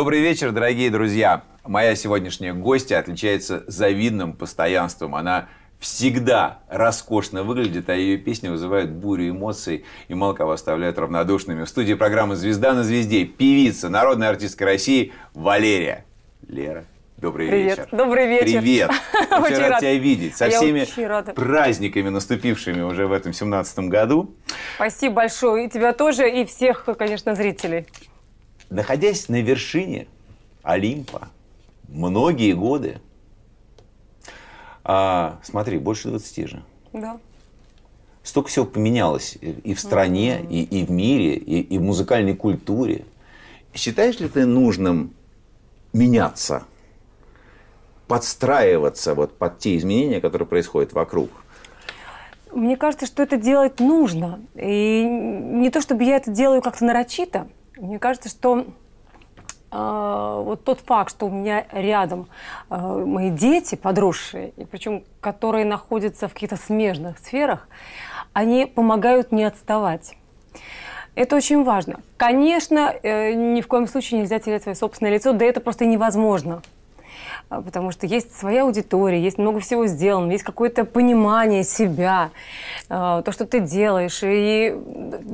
Добрый вечер, дорогие друзья. Моя сегодняшняя гостья отличается завидным постоянством. Она всегда роскошно выглядит, а ее песни вызывают бурю эмоций и мало кого оставляют равнодушными. В студии программы «Звезда на звезде» певица, народная артистка России Валерия. Лера, добрый Привет. вечер. Добрый вечер. Привет. Очень, очень рад тебя видеть. Со Я всеми праздниками, наступившими уже в этом семнадцатом году. Спасибо большое. И тебя тоже, и всех, конечно, зрителей. Находясь на вершине Олимпа многие годы, а, смотри, больше 20 же. Да. Столько всего поменялось и в стране, mm-hmm. и, и в мире, и, и в музыкальной культуре. Считаешь ли ты нужным меняться, подстраиваться вот под те изменения, которые происходят вокруг? Мне кажется, что это делать нужно. И не то, чтобы я это делаю как-то нарочито, мне кажется, что а, вот тот факт, что у меня рядом а, мои дети, подросшие, и причем которые находятся в каких-то смежных сферах, они помогают не отставать. Это очень важно. Конечно, э, ни в коем случае нельзя терять свое собственное лицо, да это просто невозможно. А, потому что есть своя аудитория, есть много всего сделано, есть какое-то понимание себя, а, то, что ты делаешь. И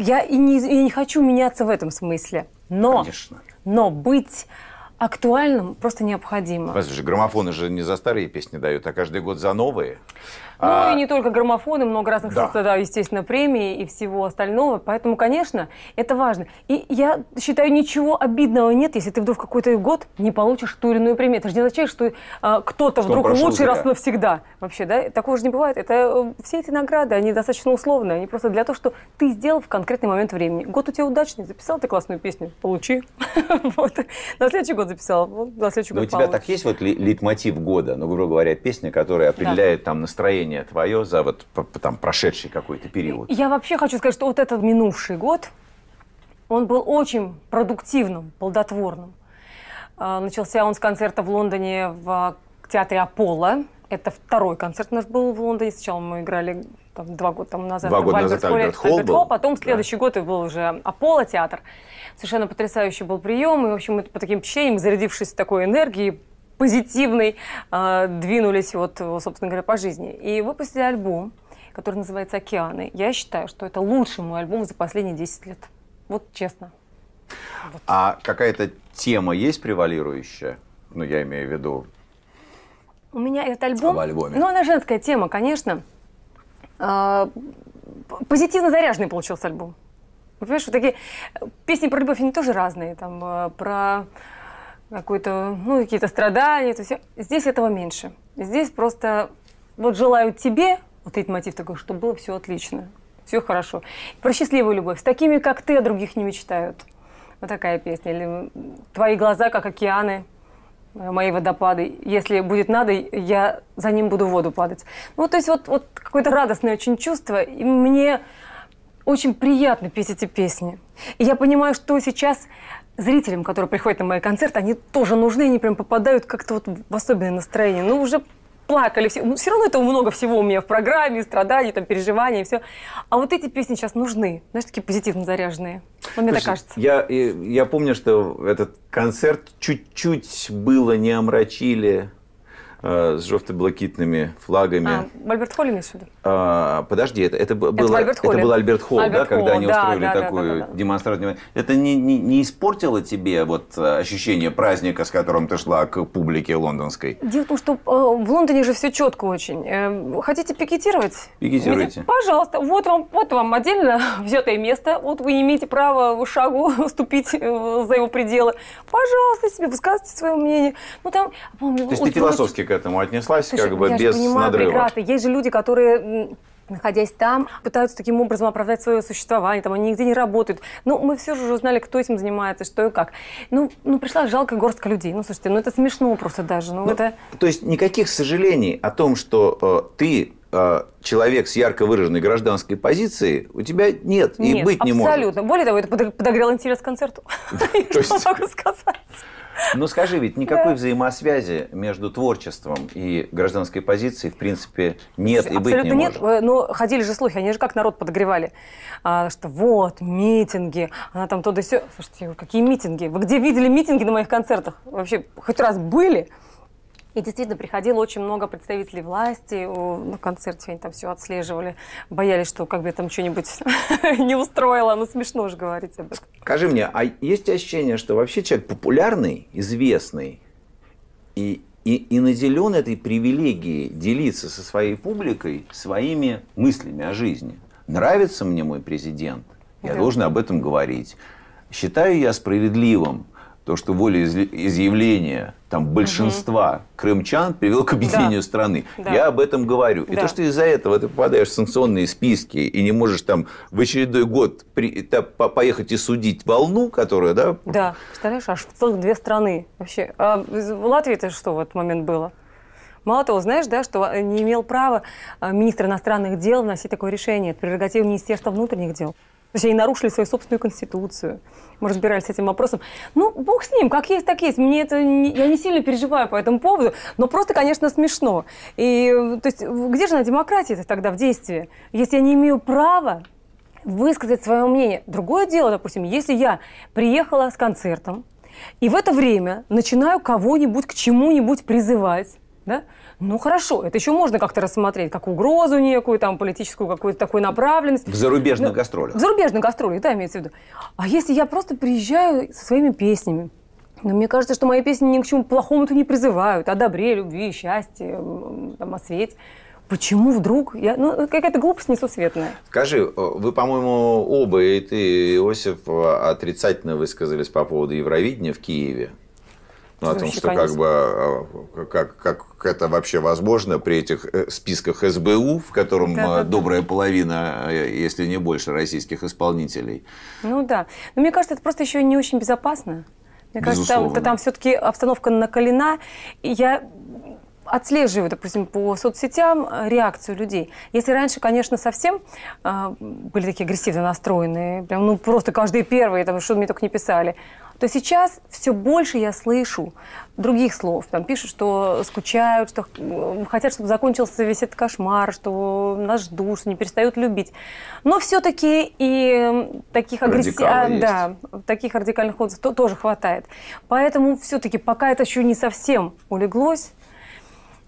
я и не, и не хочу меняться в этом смысле. Но, Конечно. но быть актуальным просто необходимо. Послушай, граммофоны же не за старые песни дают, а каждый год за новые. Ну а, и не только граммофоны, много разных, да. Средств, да, естественно, премии и всего остального. Поэтому, конечно, это важно. И я считаю, ничего обидного нет, если ты вдруг в какой-то год не получишь ту или иную премию. Это же не означает, что а, кто-то вдруг лучший зря. раз навсегда. Вообще, да? Такого же не бывает. Это э, все эти награды, они достаточно условные. Они просто для того, что ты сделал в конкретный момент времени. Год у тебя удачный, записал ты классную песню, получи. вот. На следующий год записал, вот, на следующий Но у тебя так есть вот лейтмотив года, ну, грубо говоря, песня, которая определяет да. там настроение впечатление твое за вот там прошедший какой-то период? Я вообще хочу сказать, что вот этот минувший год, он был очень продуктивным, плодотворным. А, начался он с концерта в Лондоне в театре «Аполло». Это второй концерт наш был в Лондоне. Сначала мы играли там, два года тому назад. Два года Альберт назад Альберт Холл, Альберт Холл был. Потом следующий да. год и был уже Аполло-театр. Совершенно потрясающий был прием. И, в общем, мы по таким впечатлениям, зарядившись такой энергией, позитивной э, а, двинулись, вот, собственно говоря, по жизни. И выпустили альбом, который называется «Океаны». Я считаю, что это лучший мой альбом за последние 10 лет. Вот честно. Вот. А какая-то тема есть превалирующая? Ну, я имею в виду... У меня этот альбом... Ну, она женская тема, конечно. А, позитивно заряженный получился альбом. Понимаешь, вот такие песни про любовь, они тоже разные. Там, а, про какой-то, ну, какие-то страдания. То есть здесь этого меньше. Здесь просто вот желаю тебе, вот этот мотив такой, чтобы было все отлично, все хорошо. Про счастливую любовь. С такими, как ты, о других не мечтают. Вот такая песня. Или «Твои глаза, как океаны, э, мои водопады. Если будет надо, я за ним буду в воду падать». Ну, то есть вот, вот какое-то радостное очень чувство. И мне очень приятно петь эти песни. И я понимаю, что сейчас зрителям, которые приходят на мои концерты, они тоже нужны, они прям попадают как-то вот в особенное настроение. Ну, уже плакали все. Ну, все равно этого много всего у меня в программе, страданий, там, переживаний, все. А вот эти песни сейчас нужны, знаешь, такие позитивно заряженные. Ну, мне Слушай, так кажется. Я, я помню, что этот концерт чуть-чуть было не омрачили э, с жовто-блакитными флагами. А, в Альберт Холле сюда. А, подожди, это, это, было, это, это был Альберт Холл, Альберт да, Холл, когда они да, устроили да, такую да, да, да. демонстрацию. Это не, не, не испортило тебе вот э, ощущение праздника, с которым ты шла к публике лондонской? Дело в том, что э, в Лондоне же все четко очень. Эм, хотите пикетировать? Пикетируйте. Видите? Пожалуйста, вот вам, вот вам отдельно взятое место, вот вы имеете право шагу ступить э, за его пределы. Пожалуйста, себе высказывайте свое мнение. Ну, там, помню, То есть ты философски вот, к этому отнеслась, слушай, как бы без понимаю, надрыва? Прекрасно. Есть же люди, которые находясь там, пытаются таким образом оправдать свое существование, там они нигде не работают. Ну, мы все же уже узнали, кто этим занимается, что и как. Ну, ну пришла жалкая горстка людей. Ну, слушайте, ну это смешно просто даже. Ну, ну, это... То есть никаких сожалений о том, что э, ты э, человек с ярко выраженной гражданской позицией, у тебя нет, нет и быть абсолютно. не может. Абсолютно. Более того, это подогрел интерес к концерту. Что могу сказать? Ну скажи, ведь никакой да. взаимосвязи между творчеством и гражданской позицией, в принципе, нет Слушай, и быть абсолютно не нет, может. но ну, ходили же слухи, они же как народ подогревали, а, что вот, митинги, она там то да сё. Слушайте, какие митинги? Вы где видели митинги на моих концертах? Вообще, хоть раз были? И действительно, приходило очень много представителей власти. На концерте они там все отслеживали. Боялись, что как бы я там что-нибудь не устроила. Ну, смешно же говорить об этом. Скажи мне, а есть ощущение, что вообще человек популярный, известный, и, и, и наделен этой привилегией делиться со своей публикой своими мыслями о жизни? Нравится мне мой президент? Я да. должен об этом говорить. Считаю я справедливым то, что волеизъявление там, большинства угу. крымчан привело к объединению да. страны. Да. Я об этом говорю. Да. И то, что из-за этого ты попадаешь в санкционные списки и не можешь там в очередной год при, та, по, поехать и судить волну, которая... Да, да. представляешь, аж целых две страны вообще. А в Латвии-то что в этот момент было? Мало того, знаешь, да, что а, не имел права а, министр иностранных дел вносить такое решение. Это прерогатива Министерства внутренних дел. То есть они нарушили свою собственную конституцию. Мы разбирались с этим вопросом. Ну, бог с ним, как есть, так есть. Мне это не, я не сильно переживаю по этому поводу, но просто, конечно, смешно. И, то есть, где же она демократия -то тогда в действии? Если я не имею права высказать свое мнение. Другое дело, допустим, если я приехала с концертом, и в это время начинаю кого-нибудь к чему-нибудь призывать, да, ну хорошо, это еще можно как-то рассмотреть, как угрозу некую, там, политическую какую-то такую направленность. В зарубежных Но, ну, гастролях. В зарубежных гастролях, да, имеется в виду. А если я просто приезжаю со своими песнями, но ну, мне кажется, что мои песни ни к чему плохому-то не призывают. О добре, любви, счастье, там, о свете. Почему вдруг? Я, ну, э, какая-то глупость несусветная. Скажи, э, вы, по-моему, оба, и ты, и Иосиф, э, отрицательно высказались по поводу Евровидения в Киеве ну, о том, что как бы а, как, как это вообще возможно при этих э, списках СБУ, в котором да, а, да, добрая да. половина, а, если не больше, российских исполнителей. Ну да. Но мне кажется, это просто еще не очень безопасно. Мне Безусловно. кажется, там, там все-таки обстановка накалена. И я отслеживаю, допустим, по соцсетям э, реакцию людей. Если раньше, конечно, совсем э, были такие агрессивно настроенные, прям, ну, просто каждый первый, там, что мне только не писали то сейчас все больше я слышу других слов. Там пишут, что скучают, что хотят, чтобы закончился весь этот кошмар, что нас ждут, что не перестают любить. Но все-таки и таких, агрессив... а, да, таких радикальных отзывов то тоже хватает. Поэтому все-таки пока это еще не совсем улеглось,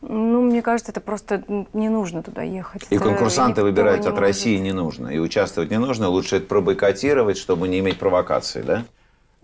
ну, мне кажется, это просто не нужно туда ехать. И это конкурсанты выбирать от может. России не нужно. И участвовать не нужно. Лучше это пробойкотировать, чтобы не иметь провокации, да?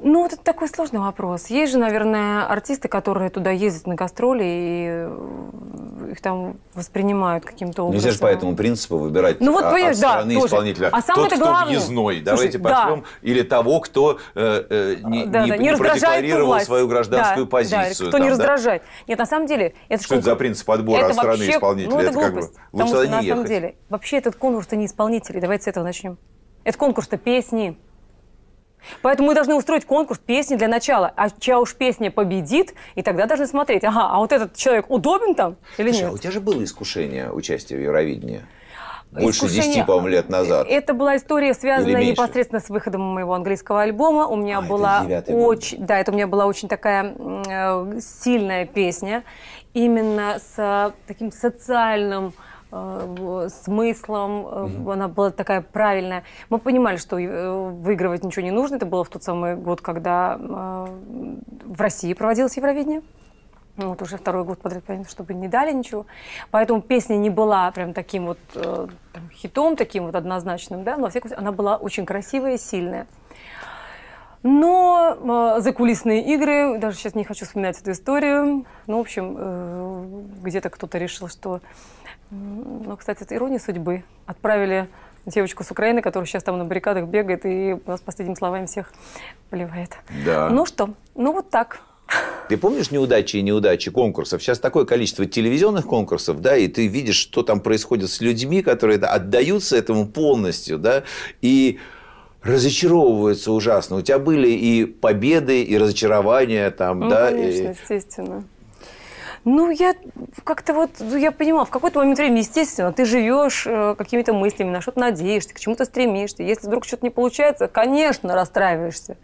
Ну, вот это такой сложный вопрос. Есть же, наверное, артисты, которые туда ездят на гастроли и э, их там воспринимают каким-то образом. Нельзя же по этому принципу выбирать ну, вот, а, от да, стороны тоже. исполнителя. А сам Тот, это кто главное. въездной, давайте Слушай, пошлем. Да. Или того, кто э, э, не, да, не, да, не, не продекларировал свою гражданскую да, позицию. Да, кто там, не раздражает. Да. Нет, на самом деле... Это что, что это за принцип отбора это от стороны вообще, исполнителя? Ну, это, это глупость, как бы лучше потому что, не на ехать. самом деле, вообще этот конкурс-то не исполнители. Давайте с этого начнем. Это конкурс-то песни. Поэтому мы должны устроить конкурс песни для начала. А чья уж песня победит, и тогда должны смотреть, ага, а вот этот человек удобен там или Слушай, а нет? А у тебя же было искушение участия в Евровидении? Больше искушение... 10, по-моему, лет назад. Это была история, связанная непосредственно с выходом моего английского альбома. У меня а, была очень... Год. Да, это у меня была очень такая э, сильная песня. Именно с таким социальным э, смыслом, угу. она была такая правильная. Мы понимали, что э, выигрывать ничего не нужно. Это было в тот самый год, когда э, в России проводилось Евровидение. Ну, вот уже второй год подряд, понятно, чтобы не дали ничего. Поэтому песня не была прям таким вот э, там, хитом, таким вот однозначным, да, но, во всяком случае, она была очень красивая и сильная. Но э, закулисные игры, даже сейчас не хочу вспоминать эту историю, ну, в общем, э, где-то кто-то решил, что ну, кстати, это ирония судьбы. Отправили девочку с Украины, которая сейчас там на баррикадах бегает и нас последними словами всех поливает. Да. Ну что, ну вот так. Ты помнишь неудачи и неудачи конкурсов? Сейчас такое количество телевизионных конкурсов, да, и ты видишь, что там происходит с людьми, которые отдаются этому полностью, да, и разочаровываются ужасно. У тебя были и победы, и разочарования там, ну, да? конечно, и... естественно. Ну, я как-то вот, ну, я понимала, в какой-то момент времени, естественно, ты живешь э, какими-то мыслями, на что-то надеешься, к чему-то стремишься. Если вдруг что-то не получается, конечно, расстраиваешься.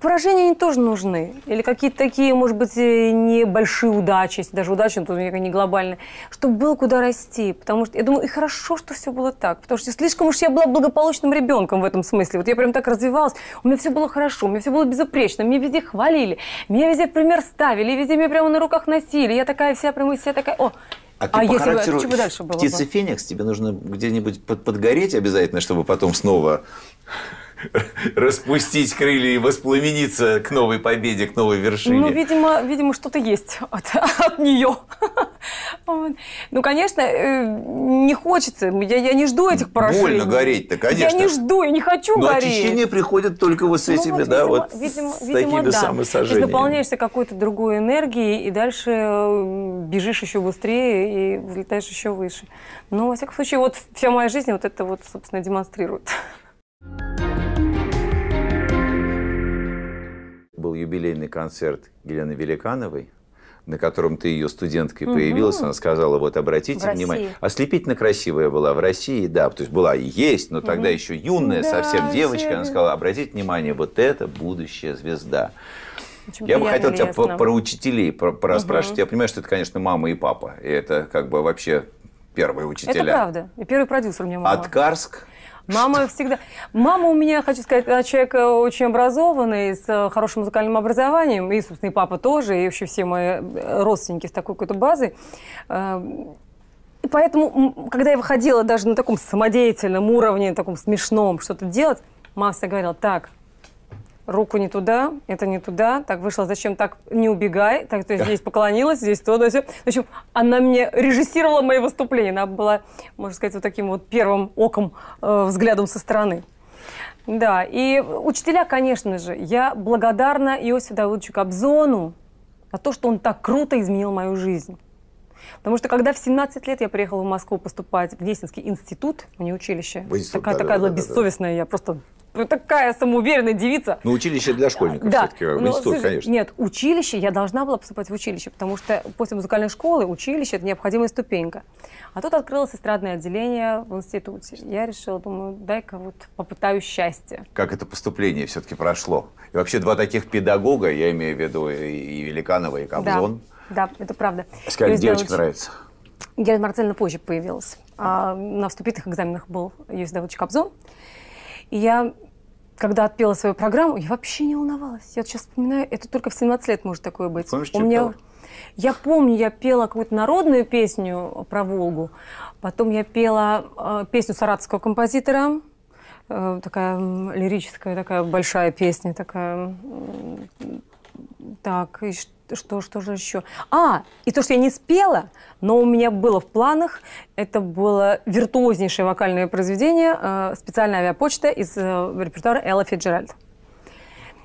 Поражения они тоже нужны. Или какие-то такие, может быть, э, небольшие удачи, если даже удачи, то не глобальные. Чтобы было куда расти. Потому что я думаю, и хорошо, что все было так. Потому что слишком уж я была благополучным ребенком в этом смысле. Вот я прям так развивалась. У меня все было хорошо, у меня все было безупречно. Меня везде хвалили, меня везде в пример ставили, везде меня прямо на руках носили. Я такая вся, прямо вся такая... О, а, а ты по если а характеру бы, дальше было птицы бы? Феникс, тебе нужно где-нибудь под, подгореть обязательно, чтобы потом снова распустить крылья и воспламениться к новой победе, к новой вершине. Ну, видимо, видимо что-то есть от, от нее. Ну, конечно, э, не хочется. Я, я не жду этих поражений. Больно гореть-то, конечно. Я не жду, я не хочу Но гореть. Но очищение приходит только вот с ну, этими, ну, вот, да, видимо, вот видимо, с такими да. самосожжениями. Ты наполняешься какой-то другой энергией, и дальше э, бежишь еще быстрее и взлетаешь еще выше. Ну во всяком случае, вот вся моя жизнь вот это вот, собственно, демонстрирует. был юбилейный концерт Елены Великановой, на котором ты ее студенткой угу. появилась, она сказала, вот обратите в внимание, России. ослепительно красивая была в России, да, то есть была и есть, но угу. тогда еще юная да, совсем девочка, она сказала, обратите внимание, вот это будущая звезда. Очень я бы хотел тебя про, про учителей про, про угу. Я понимаю, что это, конечно, мама и папа, и это как бы вообще первые учителя. Это правда. И первый продюсер у меня мама. Откарск, Мама всегда... Мама у меня, хочу сказать, человек э, очень образованный, с э, хорошим музыкальным образованием, и, собственно, и папа тоже, и вообще все мои э, родственники с такой какой-то базой. Эм, и поэтому, когда я выходила даже на таком самодеятельном уровне, на таком смешном, что-то делать, мама всегда говорила, так, руку не туда, это не туда, так вышло. зачем так, не убегай, так, то есть здесь поклонилась, здесь то, да, все. В общем, она мне режиссировала мои выступления, она была, можно сказать, вот таким вот первым оком, э, взглядом со стороны. Да, и учителя, конечно же, я благодарна Иосифу Давыдовичу Кобзону за то, что он так круто изменил мою жизнь. Потому что когда в 17 лет я приехала в Москву поступать в Гнесинский институт, мне училище, в такая, да, такая да, была да, бессовестная, да. я просто ты такая самоуверенная девица. Ну, училище для школьников да. все-таки, э, Но, ну, институт, слушай, конечно. Нет, училище, я должна была поступать в училище, потому что после музыкальной школы училище – это необходимая ступенька. А тут открылось эстрадное отделение в институте. Я решила, думаю, дай-ка вот попытаюсь счастье. Как это поступление все-таки прошло? И вообще два таких педагога, я имею в виду и Великанова, и Кобзон. Да, да это правда. А Сказали, девочке нравится. Герда Марцельна позже появилась. А на вступительных экзаменах был Юрий Давыдович Кобзон. И я, когда отпела свою программу, я вообще не волновалась. Я сейчас вспоминаю, это только в 17 лет может такое быть. Помнишь, У меня... Я помню, я пела какую-то народную песню про Волгу. Потом я пела э, песню саратского композитора э, такая лирическая, такая большая песня, такая... Так, и что, что же еще? А, и то, что я не спела, но у меня было в планах, это было виртуознейшее вокальное произведение э, «Специальная авиапочта» из э, репертуара Элла Фиджеральд.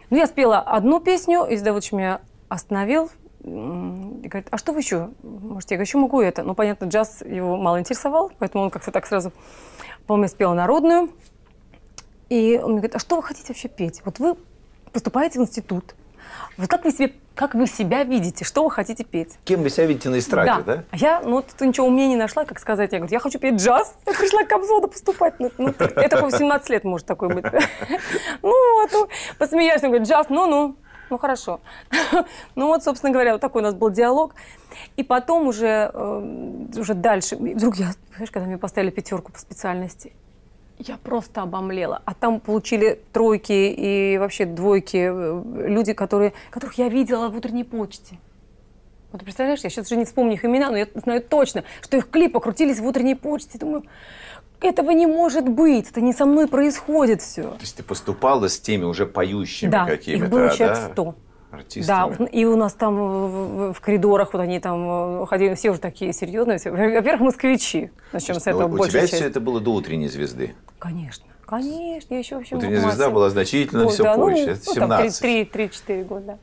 Ну, я спела одну песню, и Давыдович меня остановил и говорит, а что вы еще? Может, я еще могу это? Ну, понятно, джаз его мало интересовал, поэтому он как-то так сразу... По-моему, спел народную. И он мне говорит, а что вы хотите вообще петь? Вот вы поступаете в институт, вот как вы себе как вы себя видите, что вы хотите петь. Кем вы себя видите на эстраде, да? да? я, ну, тут ничего умения не нашла, как сказать. Я говорю, я хочу петь джаз. Я пришла к Кобзоду поступать. Ну, ну, это по 17 лет может такой быть. Ну, вот, а Посмеялись, посмеялся, говорит, джаз, ну-ну. Ну, хорошо. Ну, вот, собственно говоря, вот такой у нас был диалог. И потом уже, э, уже дальше, вдруг я, знаешь, когда мне поставили пятерку по специальности, я просто обомлела. А там получили тройки и вообще двойки э, люди, которые, которых я видела в утренней почте. Вот представляешь, я сейчас же не вспомню их имена, но я знаю точно, что их клипы крутились в утренней почте. Думаю, этого не может быть, это не со мной происходит все. То есть ты поступала с теми уже поющими да, какими-то, их было да? человек 100 артистами. Да, и у нас там в, коридорах вот они там э, ходили, все уже такие серьезные. Все. Во-первых, москвичи. Начнем с этого У тебя часть. все это было до «Утренней звезды»? Конечно. Конечно, я еще вообще «Утренняя массив... звезда» была значительно вот, все да, ну, позже, ну, это 17. Ну, там 3-4 года.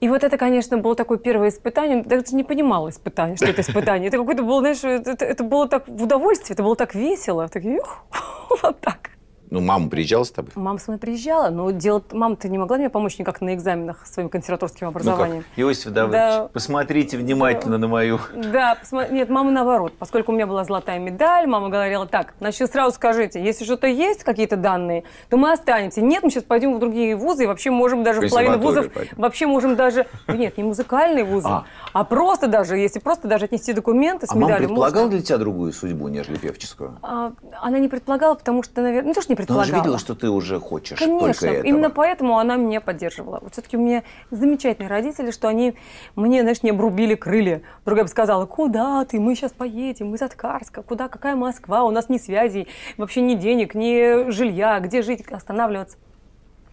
И вот это, конечно, было такое первое испытание. Даже не понимала испытание, что это испытание. Это какое-то было, знаешь, это, это было так в удовольствие, это было так весело. Так, юх, вот так. Ну, мама приезжала с тобой? Мама со мной приезжала, но дело... мама ты не могла мне помочь никак на экзаменах своим консерваторским образованием. Ну как? Иосиф Давыдович, да. посмотрите внимательно да. на мою. Да, посмотри... нет, мама наоборот. Поскольку у меня была золотая медаль, мама говорила так, значит, сразу скажите, если что-то есть, какие-то данные, то мы останемся. Нет, мы сейчас пойдем в другие вузы и вообще можем даже в половину вузов... Пойдем. Вообще можем даже... Нет, не музыкальные вузы, а. а. просто даже, если просто даже отнести документы с а медалью. А мама предполагала для тебя другую судьбу, нежели певческую? А, она не предполагала, потому что, наверное... Ну, то, что не предполагала. Но она же видела, что ты уже хочешь Конечно, только этого. именно поэтому она меня поддерживала. Вот все-таки у меня замечательные родители, что они мне, знаешь, не обрубили крылья. Другая бы сказала, куда ты, мы сейчас поедем из Аткарска, куда, какая Москва, у нас ни связей, вообще ни денег, ни жилья, где жить, останавливаться.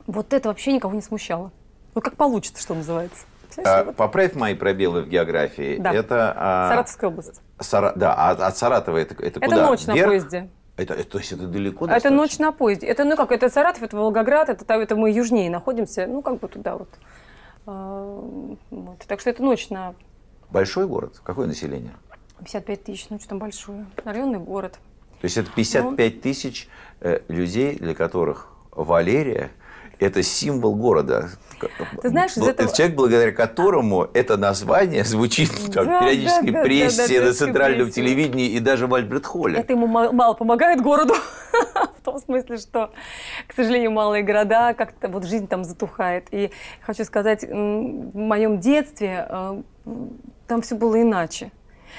Вот это вообще никого не смущало. Ну, как получится, что называется. А, поправь мои пробелы в географии. Да. Это а... Саратовская область. Сара... Да, а от Саратова это, это, это куда? Это ночь на Вверх? поезде. Это, это, то есть это далеко? А достаточно? Это ночь на поезде. Это, ну как, это Саратов, это Волгоград, это, это мы южнее находимся, ну как бы туда вот. А, вот. Так что это ночь на... Большой город? Какое население? 55 тысяч, ну что там большое. Районный город. То есть это 55 ну, тысяч э, людей, для которых Валерия – это символ города. Ты знаешь, из этого... Человек, благодаря которому это название звучит да, в периодической да, прессе, да, да, на центральном прессе. телевидении и даже в Альбрет-холле. Это ему мало помогает городу, в том смысле, что, к сожалению, малые города, как-то вот жизнь там затухает. И хочу сказать, в моем детстве э, там все было иначе.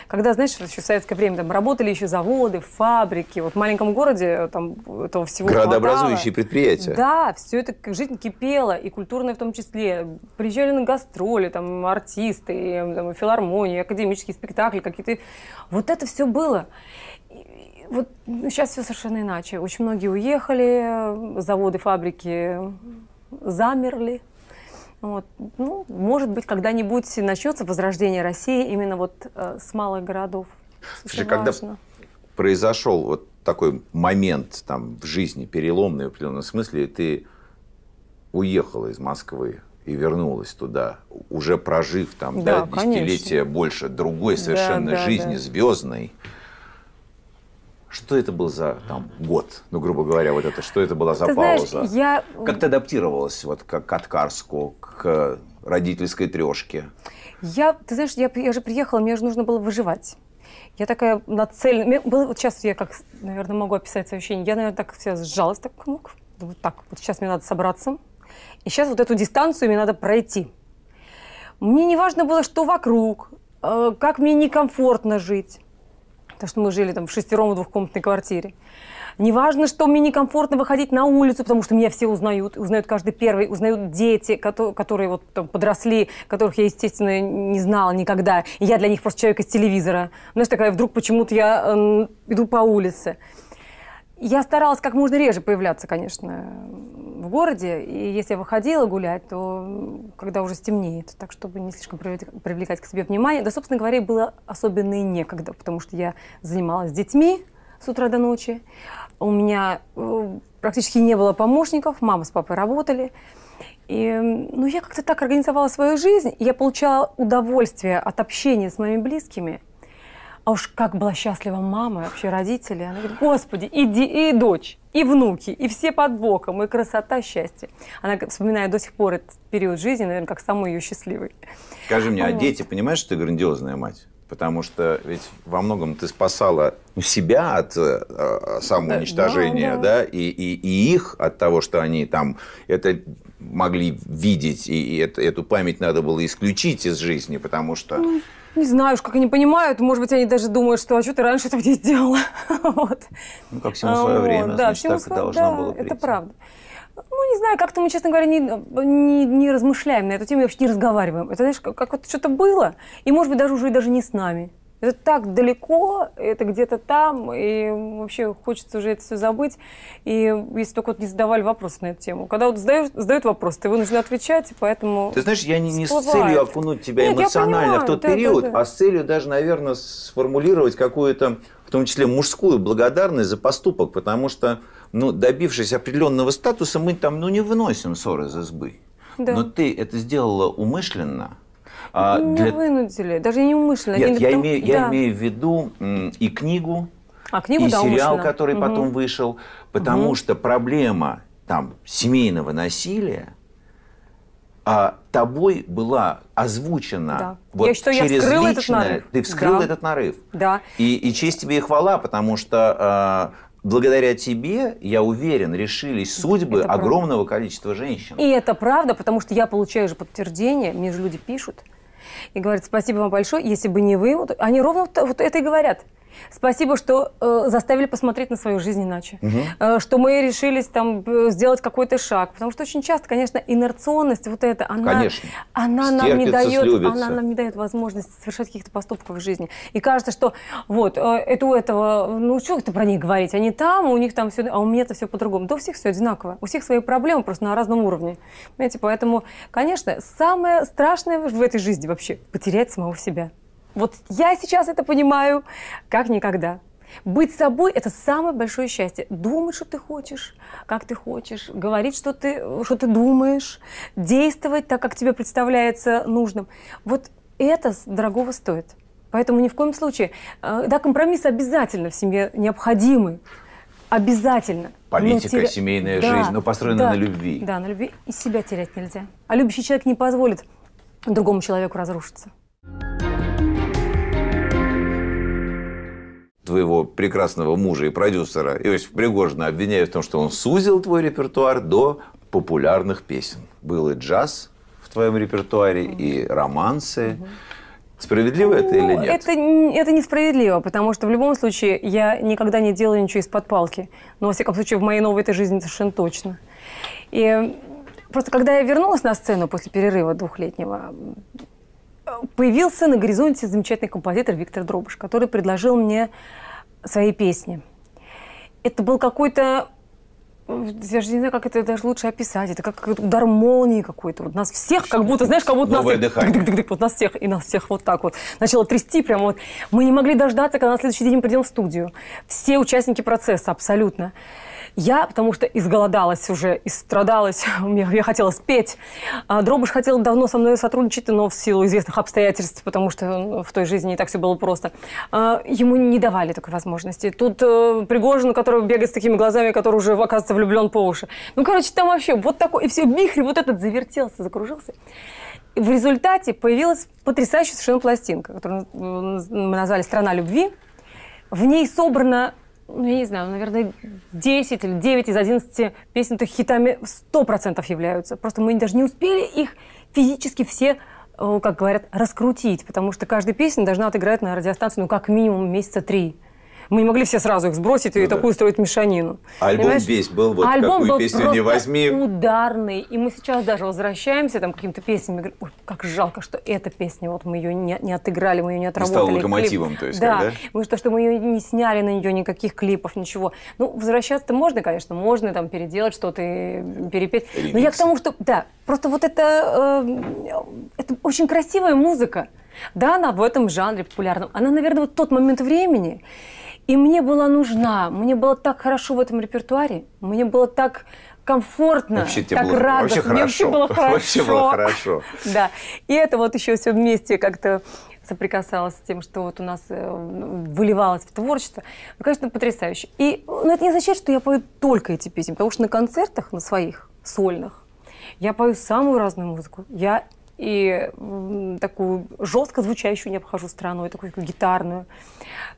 Когда, знаешь, еще в советское время там работали еще заводы, фабрики, вот в маленьком городе э, там этого всего Градообразующие хватало. предприятия. Да, все это жизнь кипела, и культурная в том числе. Приезжали на гастроли, там артисты, э, там, филармонии, академические спектакли какие-то. Вот это все было вот сейчас ну, все совершенно иначе. Очень многие уехали, э, заводы, фабрики замерли. Вот. Ну, может быть, когда-нибудь начнется возрождение России именно вот э, с малых городов. Слушай, когда произошел вот такой момент там в жизни переломный в определенном смысле, ты уехала из Москвы и вернулась туда, уже прожив там да, да, десятилетия больше другой совершенно да, да, жизни да. звездной. Что это был за там, год, ну, грубо говоря, вот это, что это была за Ты пауза? Знаешь, я... Как ты адаптировалась вот, к, к откарску, к родительской трешке? Я, ты знаешь, я, я же приехала, мне же нужно было выживать. Я такая нацеленная. Было, вот сейчас я как, наверное, могу описать свое ощущение. Я, наверное, так все сжалась, так мог. Ну, вот так, вот сейчас мне надо собраться. И сейчас вот эту дистанцию мне надо пройти. Мне не важно было, что вокруг, э, как мне некомфортно жить потому что мы жили там в шестером в двухкомнатной квартире. Неважно, что мне некомфортно выходить на улицу, потому что меня все узнают, узнают каждый первый, узнают дети, которые, которые вот там подросли, которых я, естественно, не знала никогда. И я для них просто человек из телевизора. Знаешь, такая вдруг почему-то я э, иду по улице. Я старалась как можно реже появляться, конечно, в городе. И если я выходила гулять, то когда уже стемнеет, так чтобы не слишком привлекать к себе внимание. Да, собственно говоря, было особенно и некогда, потому что я занималась с детьми с утра до ночи. У меня э, практически не было помощников, мама с папой работали. И, ну, я как-то так организовала свою жизнь, я получала удовольствие от общения с моими близкими – а уж как была счастлива мама, и вообще родители. Она говорит, господи, иди, и дочь, и внуки, и все под боком, и красота, счастье. Она вспоминает до сих пор этот период жизни, наверное, как самый ее счастливый. Скажи мне, а вот. а дети понимаешь, что ты грандиозная мать? Потому что ведь во многом ты спасала себя от э, э, самоуничтожения, да, да. да и, и, и их от того, что они там это могли видеть, и, и это, эту память надо было исключить из жизни, потому что... Mm не знаю уж, как они понимают. Может быть, они даже думают, что а что ты раньше этого не сделала. вот. Ну, как всему свое а, время, да, значит, так свое... должно да, было прийти. это правда. Ну, не знаю, как-то мы, честно говоря, не, не, не размышляем на эту тему, вообще не разговариваем. Это, знаешь, как, как вот что-то было, и, может быть, даже уже и даже не с нами. Это так далеко, это где-то там, и вообще хочется уже это все забыть. И если только вот не задавали вопрос на эту тему. Когда вот задают задают вопрос, ты вынужден отвечать, и поэтому Ты знаешь, я не, не с целью окунуть тебя Нет, эмоционально в тот да, период, да, да. а с целью даже, наверное, сформулировать какую-то, в том числе мужскую, благодарность за поступок, потому что, ну, добившись определенного статуса, мы там, ну, не выносим ссоры за сбы. Да. Но ты это сделала умышленно, а, Меня для... вынудили, даже не умышленно. Нет, Или я, там... имею, да. я имею в виду и книгу, а, книгу и да, сериал, умышленно. который угу. потом вышел, потому угу. что проблема там семейного насилия, а тобой была озвучена да. вот я считаю, через я личное, этот ты вскрыл да. этот нарыв. Да. И, и честь тебе и хвала, потому что а, благодаря тебе, я уверен, решились судьбы это огромного количества женщин. И это правда, потому что я получаю же подтверждение, мне же люди пишут и говорит, спасибо вам большое, если бы не вы. Вот они ровно вот это и говорят. Спасибо, что э, заставили посмотреть на свою жизнь иначе. Угу. Э, что мы решились там э, сделать какой-то шаг. Потому что очень часто, конечно, инерционность вот эта, она, она, нам, не дает, она нам не дает возможности совершать каких-то поступков в жизни. И кажется, что вот, э, это у этого, ну что это про них говорить? Они там, у них там все, а у меня-то все по-другому. Да у всех все одинаково. У всех свои проблемы, просто на разном уровне. Понимаете, поэтому, конечно, самое страшное в этой жизни вообще – потерять самого себя. Вот я сейчас это понимаю как никогда. Быть собой – это самое большое счастье. Думать, что ты хочешь, как ты хочешь, говорить, что ты, что ты думаешь, действовать так, как тебе представляется нужным. Вот это дорогого стоит. Поэтому ни в коем случае. Э, да, компромисс обязательно в семье необходимы. Обязательно. Политика, теря... семейная да, жизнь, но построена да, на любви. Да, на любви. И себя терять нельзя. А любящий человек не позволит другому человеку разрушиться. твоего прекрасного мужа и продюсера Иосифа Пригожина обвиняют в том, что он сузил твой репертуар до популярных песен. Был и джаз в твоем репертуаре, mm-hmm. и романсы. Mm-hmm. Справедливо ну, это или нет? Это, это несправедливо, потому что в любом случае я никогда не делаю ничего из-под палки. Но, во всяком случае, в моей новой этой жизни совершенно точно. И просто когда я вернулась на сцену после перерыва двухлетнего, появился на горизонте замечательный композитор Виктор Дробыш, который предложил мне свои песни. Это был какой-то э, я же не знаю, как это даже лучше описать. Это как удар молнии какой-то. Вот нас всех, как будто, знаешь, как будто Новое нас... Дык, дык, дык, дык, вот нас всех, и нас всех вот так вот. Начало трясти прямо вот. Мы не могли дождаться, когда на следующий день мы придем в студию. Все участники процесса абсолютно. Я, потому что изголодалась уже, истрадалась, мне, я хотела спеть. А, Дробыш хотел давно со мной сотрудничать, но в силу известных обстоятельств, потому что ну, в той жизни не так все было просто, а, ему не давали такой возможности. Тут э, Пригожин, который бегает с такими глазами, который уже, оказывается, влюблен по уши. Ну, короче, там вообще вот такой, и все, Михри вот этот завертелся, закружился в результате появилась потрясающая совершенно пластинка, которую мы назвали «Страна любви». В ней собрано ну, я не знаю, наверное, 10 или 9 из 11 песен то хитами 100% являются. Просто мы даже не успели их физически все, э, как говорят, раскрутить, потому что каждая песня должна отыграть на радиостанции, ну, как минимум месяца три. Мы не могли все сразу их сбросить ну, и да. такую устроить мешанину. Альбом понимаешь? весь был вот Альбом какую был песню не возьми. ударный. И мы сейчас даже возвращаемся там к каким-то песням и говорим, ой, как жалко, что эта песня, вот мы ее не, не отыграли, мы ее не отработали. Не стала локомотивом, клип. то есть. Да. Как, Мы что, что мы ее не сняли на нее никаких клипов, ничего. Ну, возвращаться-то можно, конечно, можно там переделать что-то, перепеть. Ремикс. Но я к тому, что, да, просто вот это, э, это очень красивая музыка. Да, она в этом жанре популярном. Она, наверное, вот тот момент времени. И мне была нужна, мне было так хорошо в этом репертуаре, мне было так комфортно, вообще так было, радостно, вообще хорошо. вообще было хорошо. Вообще было хорошо. да, и это вот еще все вместе как-то соприкасалось с тем, что вот у нас э, выливалось в творчество. Ну, конечно, потрясающе. И но ну, это не означает, что я пою только эти песни, потому что на концертах, на своих сольных, я пою самую разную музыку. Я и такую жестко звучащую «Не обхожу страну», и такую, гитарную.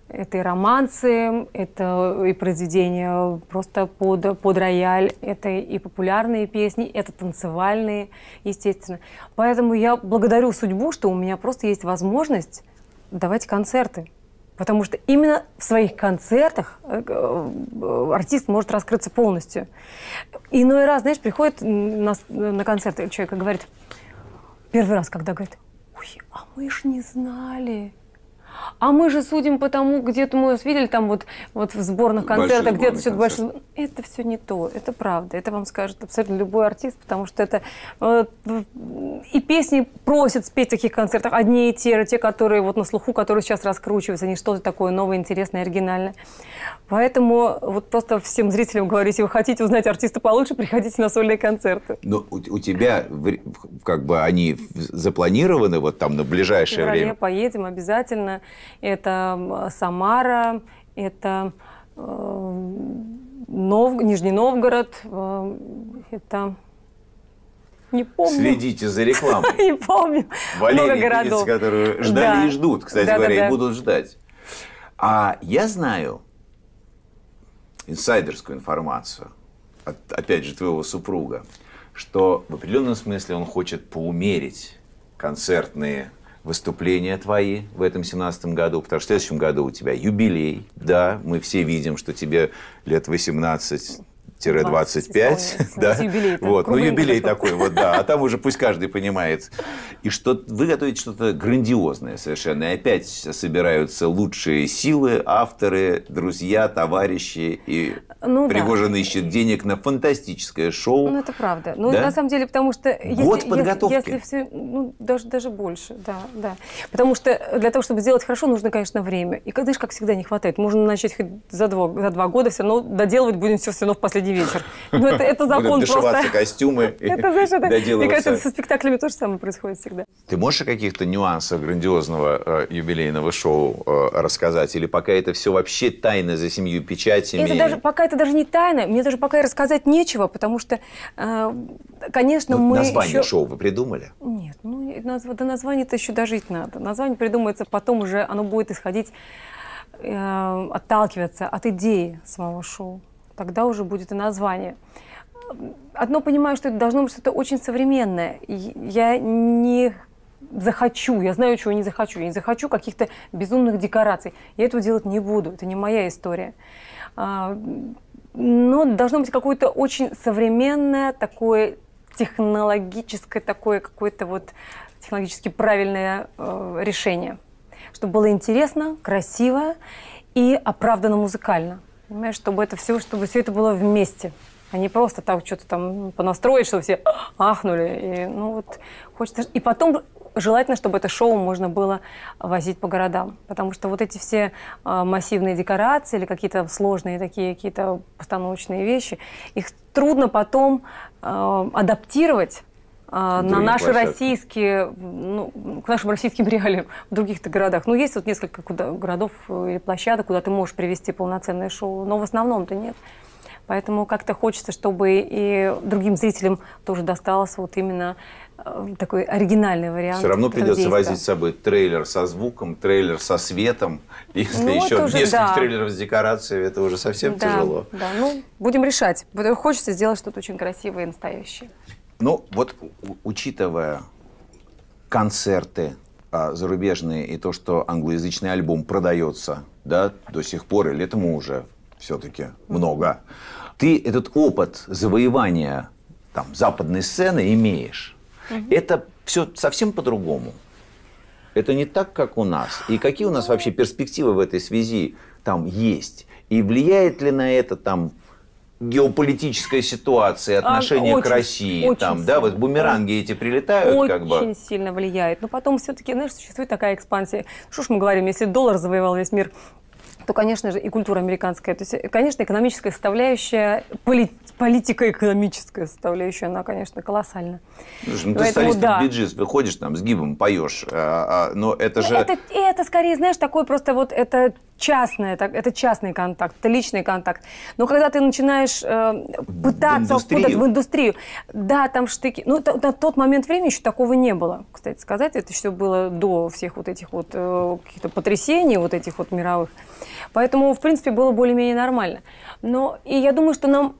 Это и романсы, это и произведения просто под, под рояль, это и популярные песни, это танцевальные, естественно. Поэтому я благодарю судьбу, что у меня просто есть возможность давать концерты. Потому что именно в своих концертах э, э, э, артист может раскрыться полностью. Иной раз, знаешь, приходит на, на концерт человек говорит, Первый раз, когда говорит, ой, а мы ж не знали. А мы же судим по тому, где-то мы вас видели там вот, вот в сборных концертах, где-то что-то большое. Это все не то, это правда. Это вам скажет абсолютно любой артист, потому что это э, и песни просят спеть в таких концертах. Одни и те же, те, которые вот на слуху, которые сейчас раскручиваются, они что-то такое новое, интересное, оригинальное. Поэтому вот просто всем зрителям говорю, если вы хотите узнать артиста получше, приходите на сольные концерты. Но у, у тебя как бы они запланированы вот там на ближайшее время? в время? поедем обязательно это Самара, это э, Нов... Нижний Новгород, э, это не помню. Следите за рекламой. Не помню. Валерий Кузнец, которые ждали да. и ждут, кстати да, говоря, да, и будут ждать. А я знаю инсайдерскую информацию, от, опять же, твоего супруга, что в определенном смысле он хочет поумерить концертные выступления твои в этом семнадцатом году, потому что в следующем году у тебя юбилей, да, мы все видим, что тебе лет 18, 25, да, вот, ну юбилей такой, вот, да, а там уже пусть каждый понимает. И что вы готовите что-то грандиозное совершенно, и опять собираются лучшие силы, авторы, друзья, товарищи, и ну, Пригожин да. ищет денег на фантастическое шоу. Ну это правда, ну да? на самом деле, потому что если, Год подготовки. если, если все, ну даже даже больше, да, да, потому что для того, чтобы сделать хорошо, нужно, конечно, время, и знаешь, как всегда не хватает, можно начать хоть за два за два года, все равно доделывать будем все все равно в последний каждый вечер. Ну, это, это закон просто. костюмы. Это, знаешь, это, мне кажется, со спектаклями то же самое происходит всегда. Ты можешь о каких-то нюансах грандиозного э, юбилейного шоу э, рассказать? Или пока это все вообще тайна за семью печатями? Это даже, пока это даже не тайна. Мне даже пока и рассказать нечего, потому что, э, конечно, ну, мы Название еще... шоу вы придумали? Нет, ну, до названия-то еще дожить надо. Название придумается потом уже, оно будет исходить отталкиваться от идеи самого шоу тогда уже будет и название. Одно понимаю, что это должно быть что-то очень современное. Я не захочу, я знаю, чего не захочу, я не захочу каких-то безумных декораций. Я этого делать не буду, это не моя история. А, но должно быть какое-то очень современное, такое технологическое, такое какое-то вот технологически правильное э, решение. Чтобы было интересно, красиво и оправдано музыкально. Понимаешь, чтобы это все, чтобы все это было вместе. А не просто так что-то там понастроить, чтобы все ахнули. И, ну вот, хочется... И потом желательно, чтобы это шоу можно было возить по городам. Потому что вот эти все а, массивные декорации или какие-то сложные такие, какие-то постановочные вещи, их трудно потом а, адаптировать а, на наши площадках. российские, ну, к нашим российским реалиям в других-то городах. Ну, есть вот несколько куда, городов э, или площадок, куда ты можешь привести полноценное шоу, но в основном-то нет. Поэтому как-то хочется, чтобы и другим зрителям тоже досталось вот именно э, такой оригинальный вариант. Все равно придется возить с собой трейлер со звуком, трейлер со светом. Если ну, еще уже, несколько да. трейлеров с декорацией, это уже совсем да, тяжело. Да, ну, будем решать. Хочется сделать что-то очень красивое и настоящее. Ну, вот учитывая концерты а, зарубежные и то, что англоязычный альбом продается, да, до сих пор, или этому уже все-таки много, ты этот опыт завоевания там, западной сцены имеешь. Угу. Это все совсем по-другому. Это не так, как у нас. И какие у нас вообще перспективы в этой связи там есть? И влияет ли на это там геополитическая ситуация, а, отношения а, к России, очень там, сильно. да, вот бумеранги эти прилетают, очень как бы. Очень сильно влияет. Но потом все-таки, знаешь, существует такая экспансия. Что ж мы говорим, если доллар завоевал весь мир, то, конечно же, и культура американская. То есть, э, конечно, экономическая составляющая, поли, политика экономическая составляющая, она, конечно, колоссальна. Ну, слушай, ну, ты солист да. биджиз, выходишь там с гибом, поешь, а, а, но это но ну, же... Это, это скорее, знаешь, такой просто вот, это частное, так, это частный контакт, это личный контакт. Но когда ты начинаешь э, пытаться в впутать в индустрию, да, там штыки. Ну, то, на тот момент времени еще такого не было, кстати сказать. Это все было до всех вот этих вот э, каких-то потрясений, вот этих вот мировых. Поэтому, в принципе, было более-менее нормально. Но и я думаю, что нам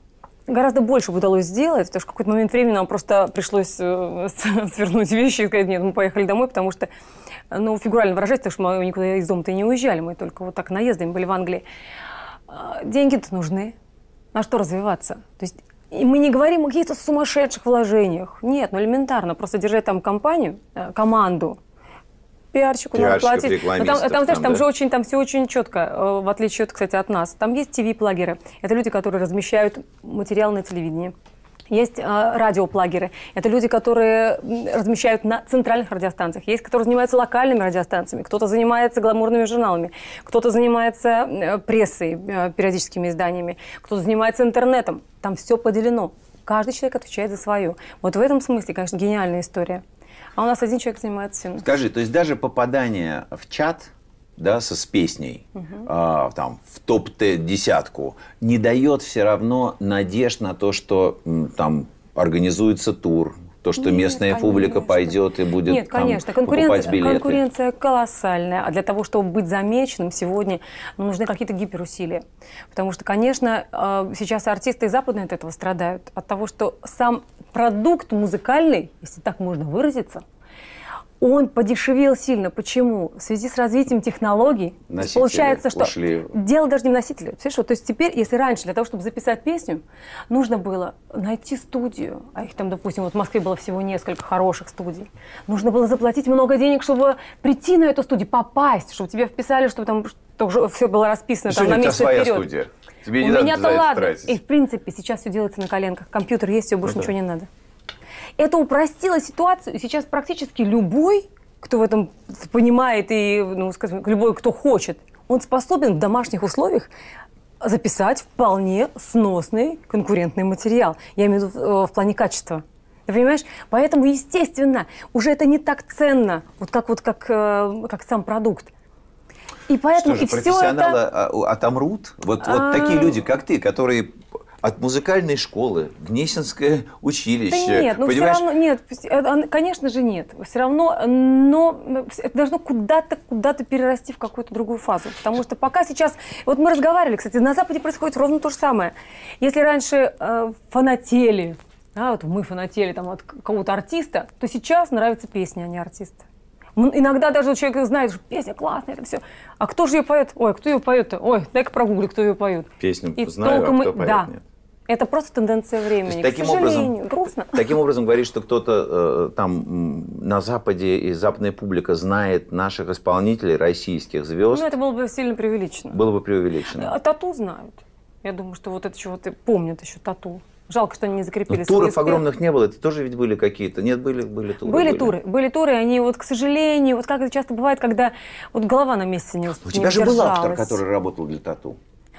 гораздо больше удалось сделать, потому что в какой-то момент времени нам просто пришлось э, свернуть вещи и сказать, нет, мы поехали домой, потому что, ну, фигурально выражаясь, потому что мы никуда из дома-то и не уезжали, мы только вот так наездами были в Англии. А, деньги-то нужны. На что развиваться? То есть и мы не говорим о каких-то сумасшедших вложениях. Нет, ну элементарно, просто держать там компанию, э, команду, пиарщику, надо платить. Но там, там, знаешь, там, там да? же очень, там все очень четко, э, в отличие, от, кстати, от нас. Там есть ТВ-плагеры. Это люди, которые размещают материал на телевидении. Есть э, радиоплагеры. Это люди, которые размещают на центральных радиостанциях. Есть, которые занимаются локальными радиостанциями. Кто-то занимается гламурными журналами. Кто-то занимается э, прессой, э, периодическими изданиями. Кто-то занимается интернетом. Там все поделено. Каждый человек отвечает за свое. Вот в этом смысле, конечно, гениальная история. А у нас один человек занимается всем. Скажи, то есть даже попадание в чат да, со, с песней угу. а, там, в топ-десятку не дает все равно надежд на то, что там организуется тур, то, что Нет, местная конечно. публика пойдет и будет Нет, там, конечно. Конкуренция, покупать билеты. Конкуренция колоссальная. А для того, чтобы быть замеченным сегодня, ну, нужны какие-то гиперусилия. Потому что, конечно, а, сейчас артисты и западные от этого страдают. От того, что сам продукт музыкальный, если так можно выразиться, он подешевел сильно. Почему? В связи с развитием технологий. Носители получается, что ушли. дело даже не в носителе. Что? То есть теперь, если раньше для того, чтобы записать песню, нужно было найти студию, а их там, допустим, вот в Москве было всего несколько хороших студий, нужно было заплатить много денег, чтобы прийти на эту студию, попасть, чтобы тебе вписали, чтобы там чтобы все было расписано. Что там, на месяц вперед. студия? Тебе не У меня-то ладно. Тратить. И в принципе сейчас все делается на коленках. Компьютер есть, все, больше ну, ничего да. не надо. Это упростило ситуацию. И сейчас практически любой, кто в этом понимает и, ну, скажем, любой, кто хочет, он способен в домашних условиях записать вполне сносный конкурентный материал. Я имею в виду э, в плане качества. Ты понимаешь? Поэтому, естественно, уже это не так ценно, вот как, вот как, э, как сам продукт. И поэтому что же, и профессионалы это... А, отомрут? Вот, а... вот такие люди, как ты, которые от музыкальной школы, Гнесинское училище. Да нет, ну все равно, нет, э, конечно же нет. Все равно, но это должно куда-то, куда-то перерасти в какую-то другую фазу. Потому что пока сейчас, вот мы разговаривали, кстати, на Западе происходит ровно то же самое. Если раньше э, фанатели, да, вот мы фанатели там, от какого-то артиста, то сейчас нравится песня, а не артист. Иногда даже человек знает, что песня классная, это все. А кто же ее поет? Ой, кто ее поет-то? Ой, дай-ка прогугли, кто ее поет. Песню и знаю, а кто поет, да. нет. Это просто тенденция времени. есть, таким К сожалению, образом, грустно. Таким образом говорить, что кто-то э, там на Западе и западная публика знает наших исполнителей, российских звезд. Ну, это было бы сильно преувеличено. Было бы преувеличено. А тату знают. Я думаю, что вот это чего-то помнят еще тату. Жалко, что они не закрепили. Но ну, туров огромных не было, это тоже ведь были какие-то. Нет, были, были туры. Были, были туры, были туры, они вот, к сожалению, вот как это часто бывает, когда вот голова на месте не успевает. У тебя же держалась. был автор, который работал для тату.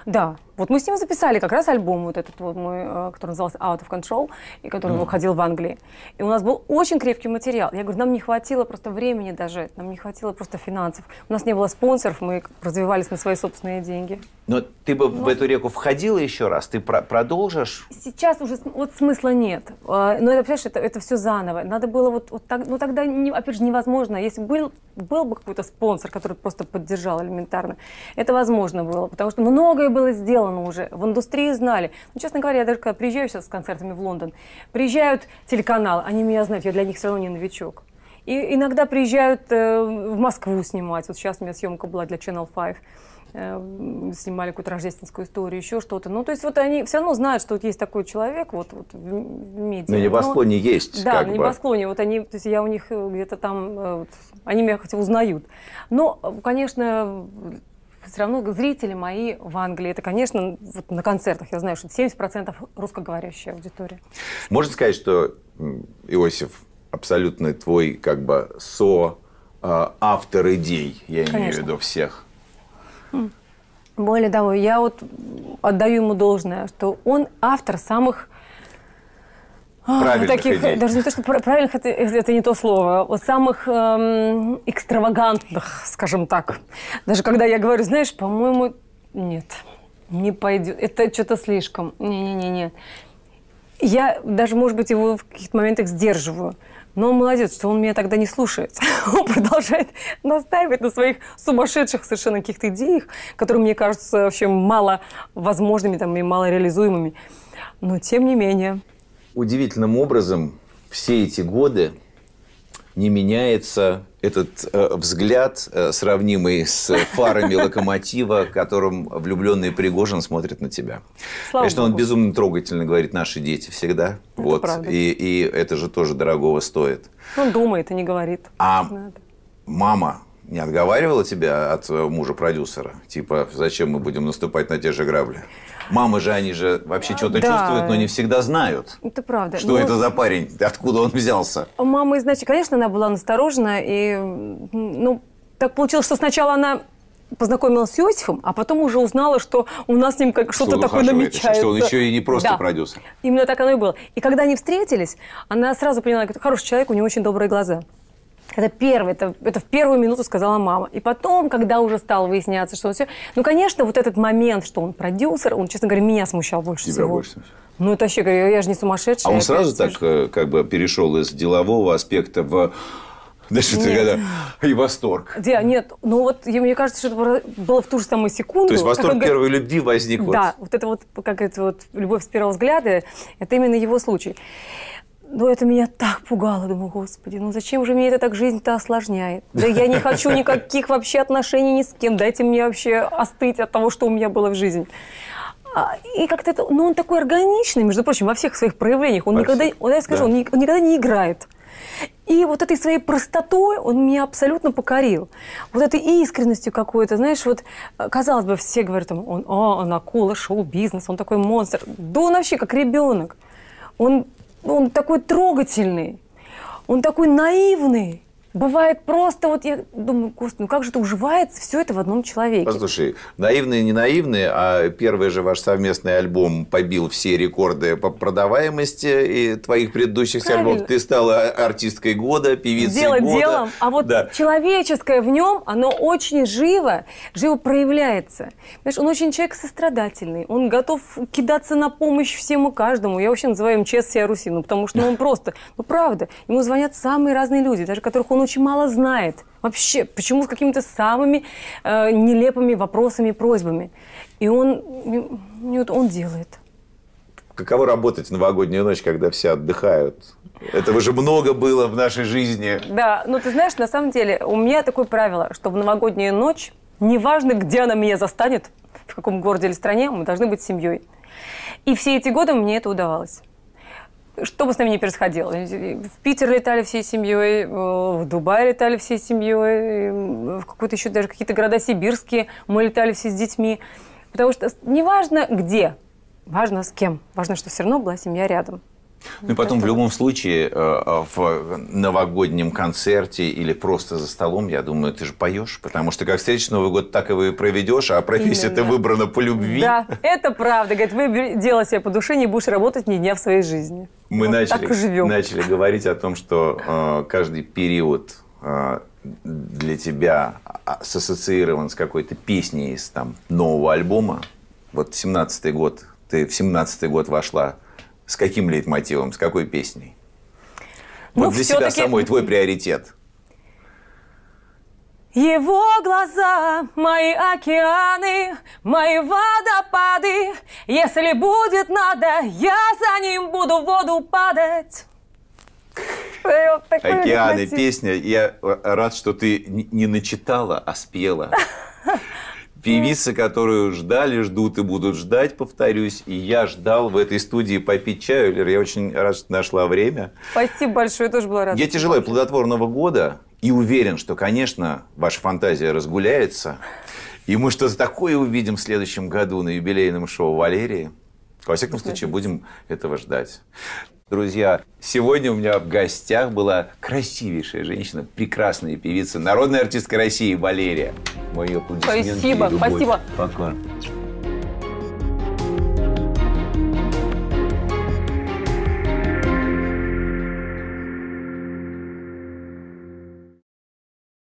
Да, вот мы с ним записали как раз альбом вот этот вот мой, э, который назывался Out of Control, и который mm. выходил в Англии. И у нас был очень крепкий материал. Я говорю, нам не хватило просто времени даже, нам не хватило просто финансов. У нас не было спонсоров, мы развивались на свои собственные деньги. Но ты бы ну, в эту реку входила еще раз? Ты про продолжишь? Сейчас уже вот смысла нет. А, но это, понимаешь, это, это все заново. Надо было вот, вот так, ну тогда, не, опять же, невозможно. Если был, был бы какой-то спонсор, который просто поддержал элементарно, это возможно было. Потому что многое было сделано сделано уже, в индустрии знали. Ну, честно говоря, я даже когда приезжаю сейчас с концертами в Лондон, приезжают телеканал, они меня знают, я для них все равно не новичок. И иногда приезжают э, в Москву снимать. Вот сейчас у меня съемка была для Channel 5 э, снимали какую-то рождественскую историю, еще что-то. Ну, то есть вот они все равно знают, что вот есть такой человек вот, вот в медиа. На ну, небосклоне Но, есть. Да, как на небосклоне. Бы. Вот они, то есть я у них э, где-то там, э, вот, они меня хотя узнают. Но, конечно, все равно зрители мои в Англии. Это, конечно, вот на концертах, я знаю, что 70% русскоговорящая аудитория. Можно сказать, что, Иосиф, абсолютно твой как бы со а, автор идей, я конечно. имею в виду всех. Более того, я вот отдаю ему должное, что он автор самых а, правильных таких, идей. Даже не то, что правильных, это, это не то слово. Вот самых эм, экстравагантных, скажем так. Даже когда я говорю, знаешь, по-моему, нет, не пойдет. Это что-то слишком. Не-не-не-не. Я даже, может быть, его в каких-то моментах сдерживаю. Но он молодец, что он меня тогда не слушает. он продолжает настаивать на своих сумасшедших совершенно каких-то идеях, которые мне кажутся вообще мало возможными там, и мало реализуемыми. Но тем не менее удивительным образом все эти годы не меняется этот э, взгляд, э, сравнимый с фарами локомотива, которым влюбленный Пригожин смотрит на тебя. Слава Конечно, Богу. он безумно трогательно говорит «наши дети» всегда. Это вот. И, и это же тоже дорогого стоит. Он думает и не говорит. А Надо. мама не отговаривала тебя от мужа-продюсера? Типа, зачем мы будем наступать на те же грабли? Мамы же, они же вообще что-то да. чувствуют, но не всегда знают. Это правда. Что ну, это за парень? Откуда он взялся? Мама, значит, конечно, она была насторожена. И, ну, так получилось, что сначала она познакомилась с Иосифом, а потом уже узнала, что у нас с ним как что-то такое намечается. Что он еще и не просто да. продюсер. Именно так оно и было. И когда они встретились, она сразу поняла, говорит, хороший человек, у него очень добрые глаза. Это первое, это, это в первую минуту сказала мама. И потом, когда уже стало выясняться, что он все... Ну, конечно, вот этот момент, что он продюсер, он, честно говоря, меня смущал больше Тебя всего. больше всего. Ну, это вообще, говорю, я же не сумасшедшая. А он сразу так э, как бы перешел из делового аспекта в... Значит, нет. Когда... и восторг. Да, нет, ну вот я, мне кажется, что это было в ту же самую секунду. То есть восторг как, первой любви возник. Да, вот. вот это вот, как это вот любовь с первого взгляда, это именно его случай. Но «Ну, это меня так пугало. Думаю, господи, ну зачем же мне это так жизнь-то осложняет? Да я не хочу никаких вообще отношений ни с кем. Дайте мне вообще остыть от того, что у меня было в жизни. А, и как-то это... Ну, он такой органичный, между прочим, во всех своих проявлениях. Он во никогда... Вот я скажу, да. он, ни, он никогда не играет. И вот этой своей простотой он меня абсолютно покорил. Вот этой искренностью какой-то, знаешь, вот, э, казалось бы, все говорят, он, о, а, он акула, шоу-бизнес, он такой монстр. Да он вообще как ребенок. Он ну, он такой трогательный, он такой наивный. Бывает просто, вот я думаю, господи, ну как же это уживается все это в одном человеке? Послушай, наивные, не наивные, а первый же ваш совместный альбом побил все рекорды по продаваемости и твоих предыдущих альбомов. Ты стала артисткой года, певицей Дело года. делом, а вот да. человеческое в нем, оно очень живо, живо проявляется. Знаешь, он очень человек сострадательный, он готов кидаться на помощь всему каждому. Я вообще называю им МЧС Сиарусину, потому что ну, он просто, ну правда, ему звонят самые разные люди, даже которых он он очень мало знает. Вообще, почему с какими-то самыми э, нелепыми вопросами просьбами? И он, вот он делает. Каково работать в новогоднюю ночь, когда все отдыхают? Этого же много было в нашей жизни. Да, но ну, ты знаешь, на самом деле, у меня такое правило, что в новогоднюю ночь, неважно, где она меня застанет, в каком городе или стране, мы должны быть семьей. И все эти годы мне это удавалось что бы с нами ни происходило. В Питер летали всей семьей, э, в Дубай летали всей семьей, э, в какую то еще даже какие-то города сибирские мы летали все с детьми. Потому что неважно где, важно с кем, важно, что все равно была семья рядом. Ну, ну и потом в любом случае э, э, в новогоднем концерте или просто за столом, я думаю, ты же поешь, потому что как встретишь Новый год, так его и проведешь, а профессия ты выбрана по любви. Да, это правда. Говорит, вы дело себе по душе, не будешь работать ни дня в своей жизни. Мы вот начали, так и живем. начали говорить о том, что э, каждый период э, для тебя а, ассоциирован с какой-то песней из там нового альбома. Вот 17-й год, ты в 17-й год вошла с каким лейтмотивом, с какой песней? Ну, вот для себя самой твой приоритет. Его глаза, мои океаны, мои водопады. Если будет надо, я за ним буду в воду падать. Э, океаны, песня. Я э, рад, что ты не начитала, а спела. Певицы, которую ждали, ждут и будут ждать, повторюсь. И я ждал в этой студии попить чаю. Лер, я очень рад, что нашла время. Спасибо большое, я тоже была рада. Я тяжело и плодотворного года. И уверен, что, конечно, ваша фантазия разгуляется. И мы что-то такое увидим в следующем году на юбилейном шоу Валерии. Во всяком случае, будем этого ждать. Друзья, сегодня у меня в гостях была красивейшая женщина, прекрасная певица, народная артистка России Валерия. Мои аплодисменты Спасибо, спасибо. Пока.